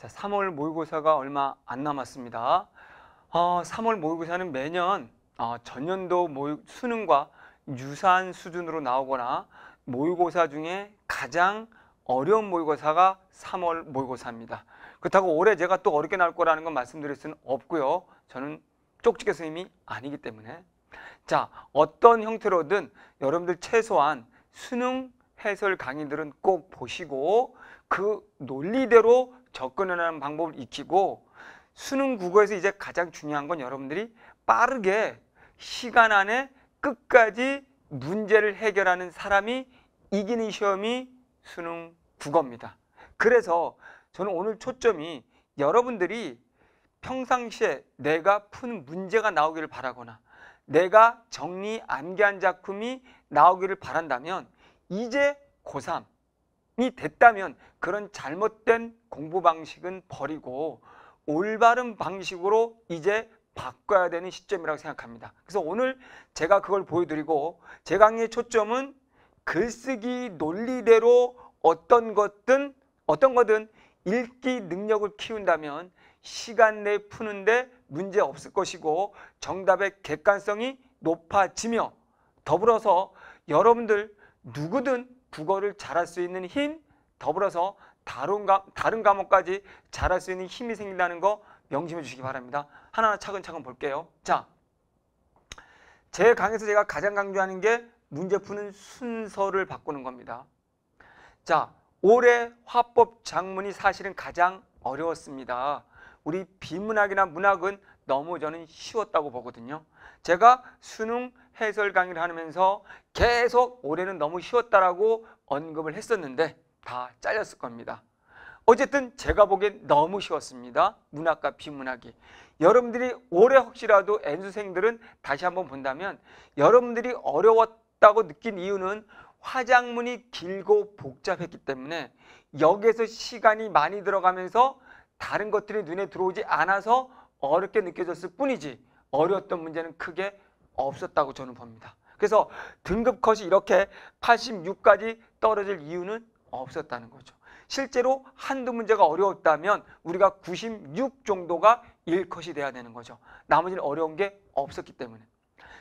자, 3월 모의고사가 얼마 안 남았습니다. 어, 3월 모의고사는 매년 어, 전년도 모의, 수능과 유사한 수준으로 나오거나 모의고사 중에 가장 어려운 모의고사가 3월 모의고사입니다. 그렇다고 올해 제가 또 어렵게 나올 거라는 건 말씀드릴 수는 없고요. 저는 쪽지게 선생님이 아니기 때문에 자 어떤 형태로든 여러분들 최소한 수능 해설 강의들은 꼭 보시고 그 논리대로 접근을 하는 방법을 익히고 수능 국어에서 이제 가장 중요한 건 여러분들이 빠르게 시간 안에 끝까지 문제를 해결하는 사람이 이기는 시험이 수능 국어입니다. 그래서 저는 오늘 초점이 여러분들이 평상시에 내가 푼 문제가 나오기를 바라거나 내가 정리 암기한 작품이 나오기를 바란다면 이제 고3 됐다면 그런 잘못된 공부 방식은 버리고 올바른 방식으로 이제 바꿔야 되는 시점이라고 생각합니다. 그래서 오늘 제가 그걸 보여드리고 제 강의의 초점은 글쓰기 논리대로 어떤 것든 어떤 거든 읽기 능력을 키운다면 시간 내 푸는데 문제 없을 것이고 정답의 객관성이 높아지며 더불어서 여러분들 누구든 국어를 잘할 수 있는 힘 더불어서 다른, 과, 다른 과목까지 잘할 수 있는 힘이 생긴다는 거 명심해 주시기 바랍니다. 하나하나 차근차근 볼게요. 자, 제 강에서 제가 가장 강조하는 게 문제 푸는 순서를 바꾸는 겁니다. 자, 올해 화법 작문이 사실은 가장 어려웠습니다. 우리 비문학이나 문학은 너무 저는 쉬웠다고 보거든요. 제가 수능 해설 강의를 하면서 계속 올해는 너무 쉬웠다라고 언급을 했었는데 다 잘렸을 겁니다. 어쨌든 제가 보기엔 너무 쉬웠습니다. 문학과 비문학이. 여러분들이 올해 혹시라도 N수생들은 다시 한번 본다면 여러분들이 어려웠다고 느낀 이유는 화장문이 길고 복잡했기 때문에 여기에서 시간이 많이 들어가면서 다른 것들이 눈에 들어오지 않아서 어렵게 느껴졌을 뿐이지 어려웠던 문제는 크게 없었다고 저는 봅니다. 그래서 등급 컷이 이렇게 86까지 떨어질 이유는 없었다는 거죠. 실제로 한두 문제가 어려웠다면 우리가 96 정도가 1컷이 돼야 되는 거죠. 나머지는 어려운 게 없었기 때문에.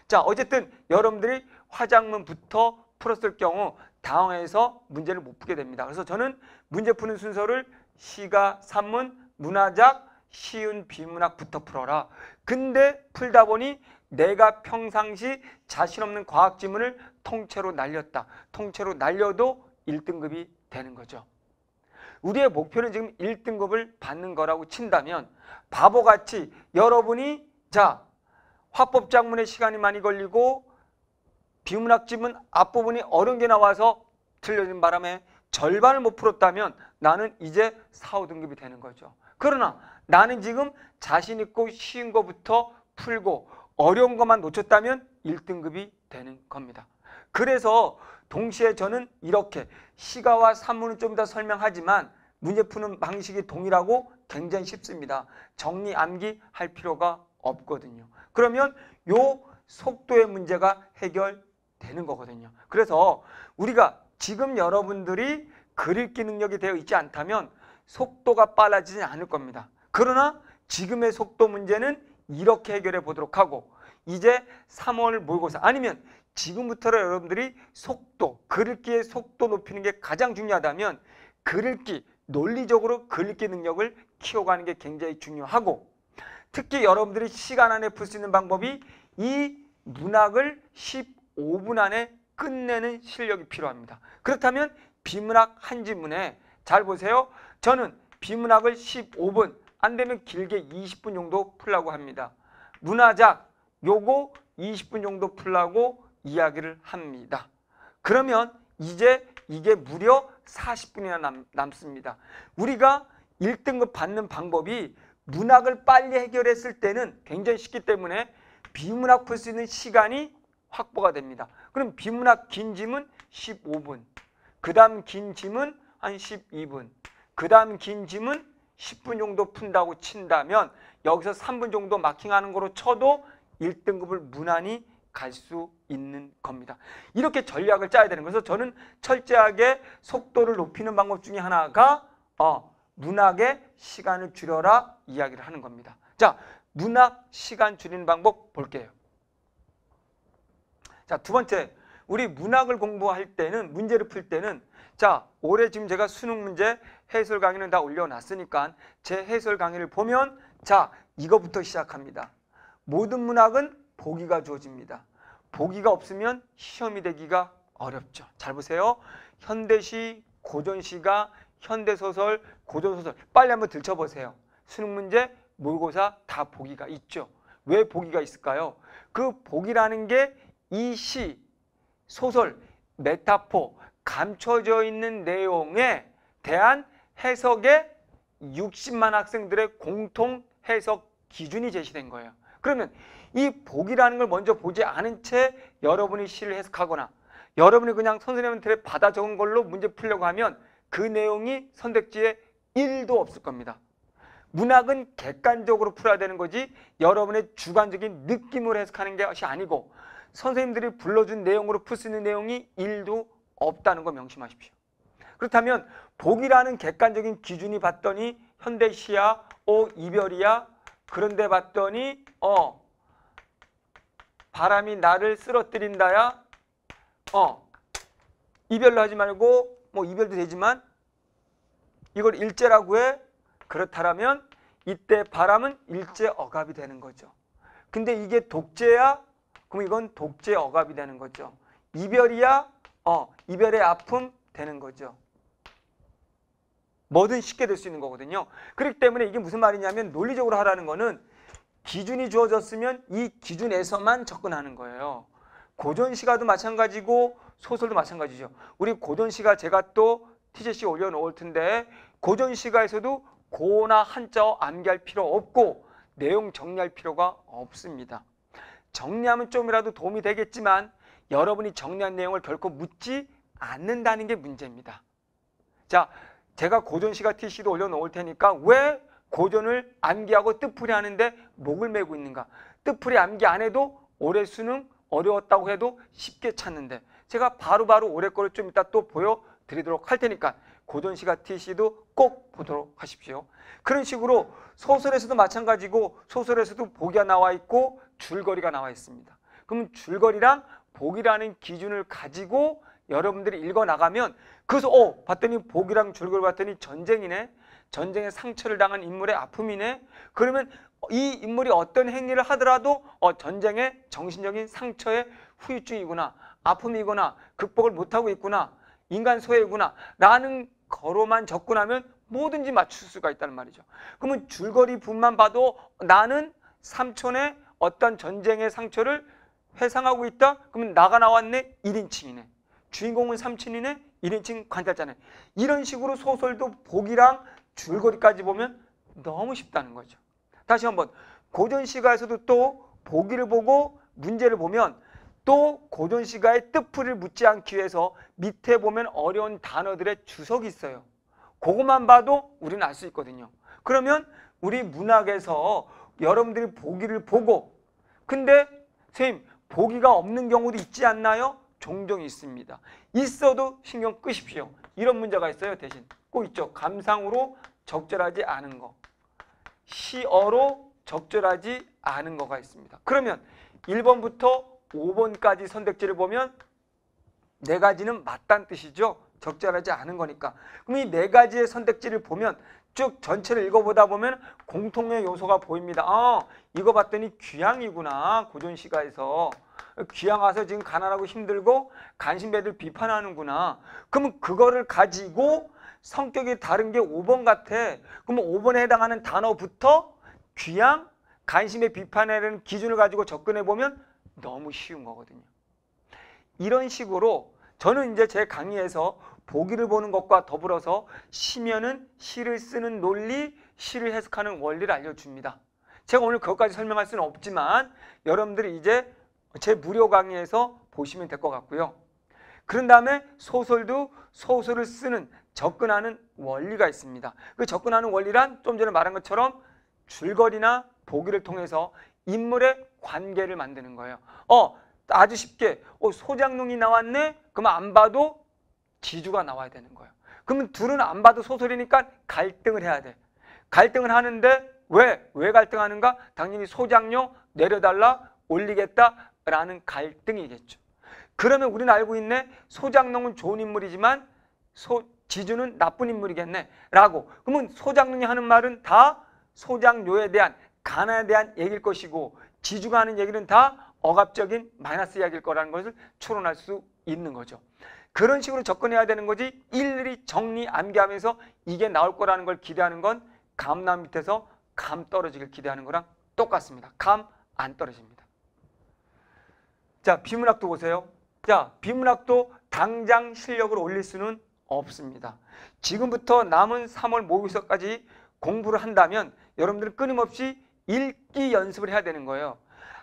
자, 어쨌든 여러분들이 화장문부터 풀었을 경우 당황해서 문제를 못 풀게 됩니다. 그래서 저는 문제 푸는 순서를 시가, 산문, 문화작, 쉬운 비문학부터 풀어라. 근데 풀다 보니 내가 평상시 자신 없는 과학 지문을 통째로 날렸다. 통째로 날려도 1등급이 되는 거죠. 우리의 목표는 지금 1등급을 받는 거라고 친다면 바보같이 여러분이 자 화법 작문에 시간이 많이 걸리고 비문학 지문 앞부분이 어른게 나와서 틀려진 바람에 절반을 못 풀었다면 나는 이제 4, 5등급이 되는 거죠. 그러나 나는 지금 자신 있고 쉬운 것부터 풀고 어려운 것만 놓쳤다면 1등급이 되는 겁니다. 그래서 동시에 저는 이렇게 시가와 산문은 좀 더 설명하지만 문제 푸는 방식이 동일하고 굉장히 쉽습니다. 정리 암기 할 필요가 없거든요. 그러면 요 속도의 문제가 해결되는 거거든요. 그래서 우리가 지금 여러분들이 글읽기 능력이 되어 있지 않다면 속도가 빨라지지 않을 겁니다. 그러나 지금의 속도 문제는 이렇게 해결해 보도록 하고 이제 3월 모의고사 아니면 지금부터는 여러분들이 속도, 글읽기의 속도 높이는 게 가장 중요하다면 글읽기, 논리적으로 글읽기 능력을 키워가는 게 굉장히 중요하고 특히 여러분들이 시간 안에 풀 수 있는 방법이 이 문학을 15분 안에 끝내는 실력이 필요합니다. 그렇다면 비문학 한지문에 잘 보세요. 저는 비문학을 15분, 안 되면 길게 20분 정도 풀라고 합니다. 문화작, 요거 20분 정도 풀라고 이야기를 합니다. 그러면 이제 이게 무려 40분이나 남, 남습니다. 우리가 1등급 받는 방법이 문학을 빨리 해결했을 때는 굉장히 쉽기 때문에 비문학 풀 수 있는 시간이 확보가 됩니다. 그럼 비문학 긴 짐은 15분, 그 다음 긴 짐은 한 12분. 그 다음 긴 짐은 10분 정도 푼다고 친다면 여기서 3분 정도 마킹하는 거로 쳐도 1등급을 무난히 갈 수 있는 겁니다. 이렇게 전략을 짜야 되는 거죠. 저는 철저하게 속도를 높이는 방법 중에 하나가 어, 문학의 시간을 줄여라 이야기를 하는 겁니다. 자, 문학 시간 줄이는 방법 볼게요. 자, 두 번째 우리 문학을 공부할 때는 문제를 풀 때는 자 올해 지금 제가 수능 문제 해설 강의는 다 올려놨으니까 제 해설 강의를 보면 자 이거부터 시작합니다. 모든 문학은 보기가 주어집니다. 보기가 없으면 시험이 되기가 어렵죠. 잘 보세요. 현대시, 고전시가, 현대소설, 고전소설 빨리 한번 들춰보세요. 수능 문제, 모의고사 다 보기가 있죠. 왜 보기가 있을까요? 그 보기라는 게 이 시, 소설, 메타포, 감춰져 있는 내용에 대한 해석에 60만 학생들의 공통 해석 기준이 제시된 거예요. 그러면 이 복이라는 걸 먼저 보지 않은 채 여러분이 시를 해석하거나 여러분이 그냥 선생님한테 받아 적은 걸로 문제 풀려고 하면 그 내용이 선택지에 1도 없을 겁니다. 문학은 객관적으로 풀어야 되는 거지 여러분의 주관적인 느낌으로 해석하는 것이 아니고 선생님들이 불러준 내용으로 풀 수 있는 내용이 1도 없다는 거 명심하십시오. 그렇다면 복이라는 객관적인 기준이 봤더니 현대시야, 오 어, 이별이야. 그런데 봤더니 어 바람이 나를 쓰러뜨린다야. 어 이별로 하지 말고 뭐 이별도 되지만 이걸 일제라고 해. 그렇다면 이때 바람은 일제 억압이 되는 거죠. 근데 이게 독재야 그럼 이건 독재 억압이 되는 거죠. 이별이야 어 이별의 아픔 되는 거죠. 뭐든 쉽게 될 수 있는 거거든요. 그렇기 때문에 이게 무슨 말이냐면 논리적으로 하라는 거는 기준이 주어졌으면 이 기준에서만 접근하는 거예요. 고전 시가도 마찬가지고 소설도 마찬가지죠. 우리 고전 시가 제가 또 TJC 올려놓을 텐데 고전 시가에서도 고나 한자어 암기할 필요 없고 내용 정리할 필요가 없습니다. 정리하면 좀이라도 도움이 되겠지만 여러분이 정리한 내용을 결코 묻지 않는다는 게 문제입니다. 자, 제가 고전 시가 TC도 올려놓을 테니까 왜 고전을 암기하고 뜻풀이 하는데 목을 메고 있는가? 뜻풀이 암기 안 해도 올해 수능 어려웠다고 해도 쉽게 찾는데 제가 바로바로 바로 올해 거를 좀 이따 또 보여드리도록 할 테니까 고전 시가 TC도 꼭 보도록 하십시오. 그런 식으로 소설에서도 마찬가지고 소설에서도 복이 나와 있고 줄거리가 나와 있습니다. 그럼 줄거리랑 복이라는 기준을 가지고 여러분들이 읽어 나가면 그래서 어 봤더니 복이랑 줄거리 봤더니 전쟁이네. 전쟁의 상처를 당한 인물의 아픔이네. 그러면 이 인물이 어떤 행위를 하더라도 어 전쟁의 정신적인 상처의 후유증이구나. 아픔이구나. 극복을 못하고 있구나. 인간 소외구나. 라는 거로만 접근하면 뭐든지 맞출 수가 있다는 말이죠. 그러면 줄거리 분만 봐도 나는 삼촌의 어떤 전쟁의 상처를 회상하고 있다? 그러면 나가 나왔네? 1인칭이네. 주인공은 삼촌이네? 1인칭 관찰자네. 이런 식으로 소설도 보기랑 줄거리까지 보면 너무 쉽다는 거죠. 다시 한번 고전시가에서도 또 보기를 보고 문제를 보면 또 고전시가의 뜻풀을 묻지 않기 위해서 밑에 보면 어려운 단어들의 주석이 있어요. 그것만 봐도 우리는 알 수 있거든요. 그러면 우리 문학에서 여러분들이 보기를 보고 근데 선생님 보기가 없는 경우도 있지 않나요? 종종 있습니다. 있어도 신경 끄십시오. 이런 문제가 있어요. 대신 꼭 있죠. 감상으로 적절하지 않은 거. 시어로 적절하지 않은 거가 있습니다. 그러면 1번부터 5번까지 선택지를 보면 네 가지는 맞단 뜻이죠. 적절하지 않은 거니까. 그럼 이 네 가지의 선택지를 보면 쭉 전체를 읽어보다 보면 공통의 요소가 보입니다. 아, 이거 봤더니 귀향이구나. 고전 시가에서. 귀향 와서 지금 가난하고 힘들고 간신배들 비판하는구나. 그럼 그거를 가지고 성격이 다른 게 5번 같아. 그럼 5번에 해당하는 단어부터 귀향, 간신의비판에 대한 기준을 가지고 접근해 보면 너무 쉬운 거거든요. 이런 식으로 저는 이제 제 강의에서 보기를 보는 것과 더불어서 시면은 시를 쓰는 논리, 시를 해석하는 원리를 알려줍니다. 제가 오늘 그것까지 설명할 수는 없지만 여러분들이 이제 제 무료 강의에서 보시면 될 것 같고요. 그런 다음에 소설도 소설을 쓰는 접근하는 원리가 있습니다. 그 접근하는 원리란 좀 전에 말한 것처럼 줄거리나 보기를 통해서 인물의 관계를 만드는 거예요. 어, 아주 쉽게 어, 소장농이 나왔네? 그럼 안 봐도 지주가 나와야 되는 거예요. 그러면 둘은 안 봐도 소설이니까 갈등을 해야 돼. 갈등을 하는데 왜? 왜 갈등하는가? 당연히 소장료 내려달라 올리겠다라는 갈등이겠죠. 그러면 우리는 알고 있네. 소장농은 좋은 인물이지만 소, 지주는 나쁜 인물이겠네. 라고. 그러면 소장농이 하는 말은 다 소장료에 대한 가나에 대한 얘기일 것이고 지주가 하는 얘기는 다 억압적인 마이너스 이야기일 거라는 것을 추론할 수 있는 거죠. 그런 식으로 접근해야 되는 거지 일일이 정리 암기하면서 이게 나올 거라는 걸 기대하는 건감나 밑에서 감 떨어지길 기대하는 거랑 똑같습니다. 감 안 떨어집니다. 자 비문학도 보세요. 자 비문학도 당장 실력을 올릴 수는 없습니다. 지금부터 남은 3월 모의고사까지 공부를 한다면 여러분들은 끊임없이 읽기 연습을 해야 되는 거예요.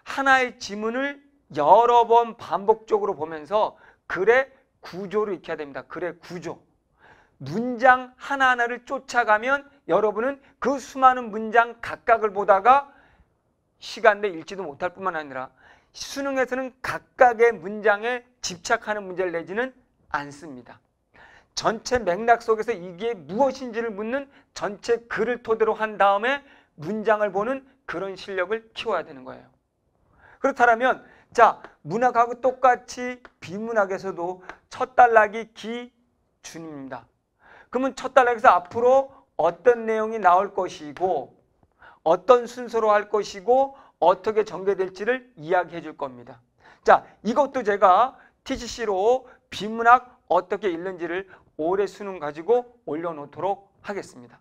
하나의 지문을 여러 번 반복적으로 보면서 글의 구조를 익혀야 됩니다. 글의 구조. 문장 하나하나를 쫓아가면 여러분은 그 수많은 문장 각각을 보다가 시간 내 읽지도 못할 뿐만 아니라 수능에서는 각각의 문장에 집착하는 문제를 내지는 않습니다. 전체 맥락 속에서 이게 무엇인지를 묻는 전체 글을 토대로 한 다음에 문장을 보는 그런 실력을 키워야 되는 거예요. 그렇다면 자 문학하고 똑같이 비문학에서도 첫 단락이 기준입니다. 그러면 첫 단락에서 앞으로 어떤 내용이 나올 것이고 어떤 순서로 할 것이고 어떻게 전개될지를 이야기해 줄 겁니다. 자, 이것도 제가 TCC로 비문학 어떻게 읽는지를 올해 수능 가지고 올려놓도록 하겠습니다.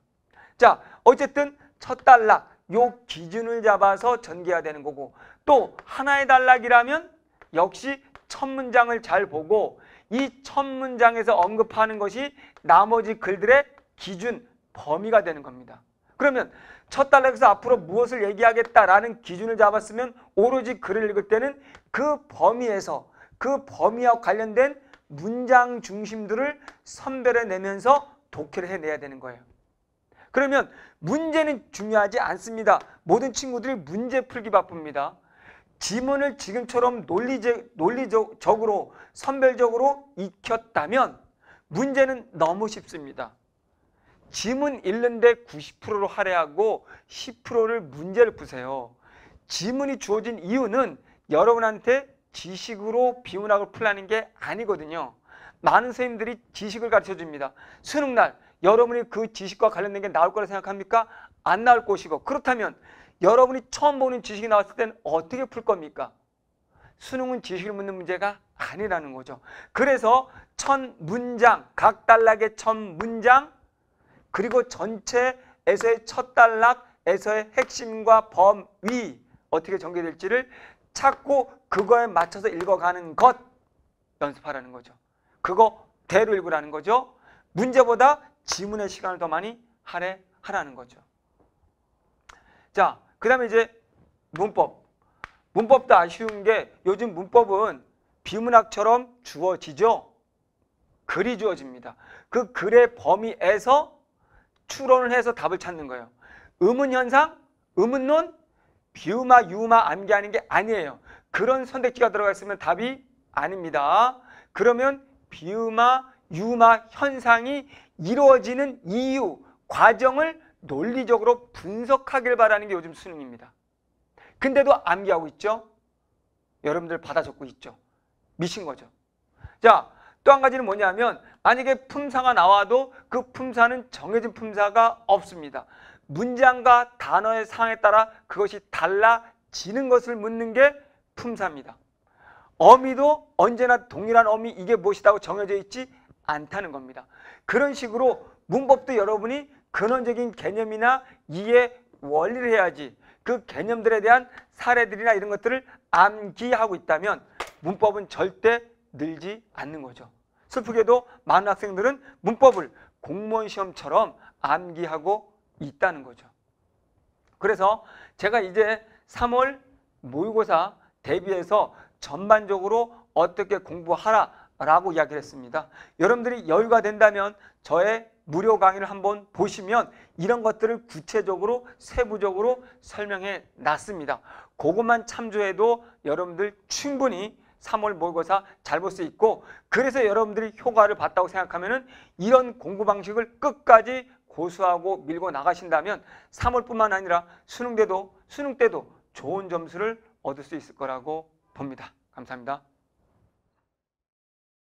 자, 어쨌든 첫 단락, 요 기준을 잡아서 전개해야 되는 거고 또 하나의 단락이라면 역시 첫 문장을 잘 보고 이첫 문장에서 언급하는 것이 나머지 글들의 기준, 범위가 되는 겁니다. 그러면 첫 단락에서 앞으로 무엇을 얘기하겠다라는 기준을 잡았으면 오로지 글을 읽을 때는 그 범위에서 그 범위와 관련된 문장 중심들을 선별해내면서 독해를 해내야 되는 거예요. 그러면 문제는 중요하지 않습니다. 모든 친구들이 문제 풀기 바쁩니다. 지문을 지금처럼 논리적, 논리적으로 선별적으로 익혔다면 문제는 너무 쉽습니다. 지문 읽는데 90%로 할애하고 10%를 문제를 푸세요. 지문이 주어진 이유는 여러분한테 지식으로 비문학을 풀라는 게 아니거든요. 많은 선생님들이 지식을 가르쳐줍니다. 수능날 여러분이 그 지식과 관련된 게 나올 거라 생각합니까? 안 나올 것이고 그렇다면 여러분이 처음 보는 지식이 나왔을 때는 어떻게 풀 겁니까? 수능은 지식을 묻는 문제가 아니라는 거죠. 그래서 천 문장, 각 단락의 천 문장, 그리고 전체에서의 첫 단락에서의 핵심과 범위, 어떻게 전개될지를 찾고 그거에 맞춰서 읽어가는 것 연습하라는 거죠. 그거 대로 읽으라는 거죠. 문제보다 지문의 시간을 더 많이 할애하라는 거죠. 자, 그 다음에 이제 문법. 문법도 아쉬운 게 요즘 문법은 비문학처럼 주어지죠. 글이 주어집니다. 그 글의 범위에서 추론을 해서 답을 찾는 거예요. 의문현상, 의문론, 비유마, 유마 암기하는 게 아니에요. 그런 선택지가 들어가 있으면 답이 아닙니다. 그러면 비유마, 유마 현상이 이루어지는 이유, 과정을 논리적으로 분석하길 바라는 게 요즘 수능입니다. 근데도 암기하고 있죠? 여러분들 받아 적고 있죠? 미신 거죠. 자, 또 한 가지는 뭐냐면 만약에 품사가 나와도 그 품사는 정해진 품사가 없습니다. 문장과 단어의 상황에 따라 그것이 달라지는 것을 묻는 게 품사입니다. 어미도 언제나 동일한 어미 이게 무엇이다고 정해져 있지 않다는 겁니다. 그런 식으로 문법도 여러분이 근원적인 개념이나 이해 원리를 해야지 그 개념들에 대한 사례들이나 이런 것들을 암기하고 있다면 문법은 절대 늘지 않는 거죠. 슬프게도 많은 학생들은 문법을 공무원 시험처럼 암기하고 있다는 거죠. 그래서 제가 이제 3월 모의고사 대비해서 전반적으로 어떻게 공부하라 라고 이야기를 했습니다. 여러분들이 여유가 된다면 저의 무료 강의를 한번 보시면 이런 것들을 구체적으로 세부적으로 설명해 놨습니다. 그것만 참조해도 여러분들 충분히 3월 모의고사 잘 볼 수 있고 그래서 여러분들이 효과를 봤다고 생각하면 이런 공부 방식을 끝까지 고수하고 밀고 나가신다면 3월뿐만 아니라 수능 때도 수능 때도 좋은 점수를 얻을 수 있을 거라고 봅니다. 감사합니다.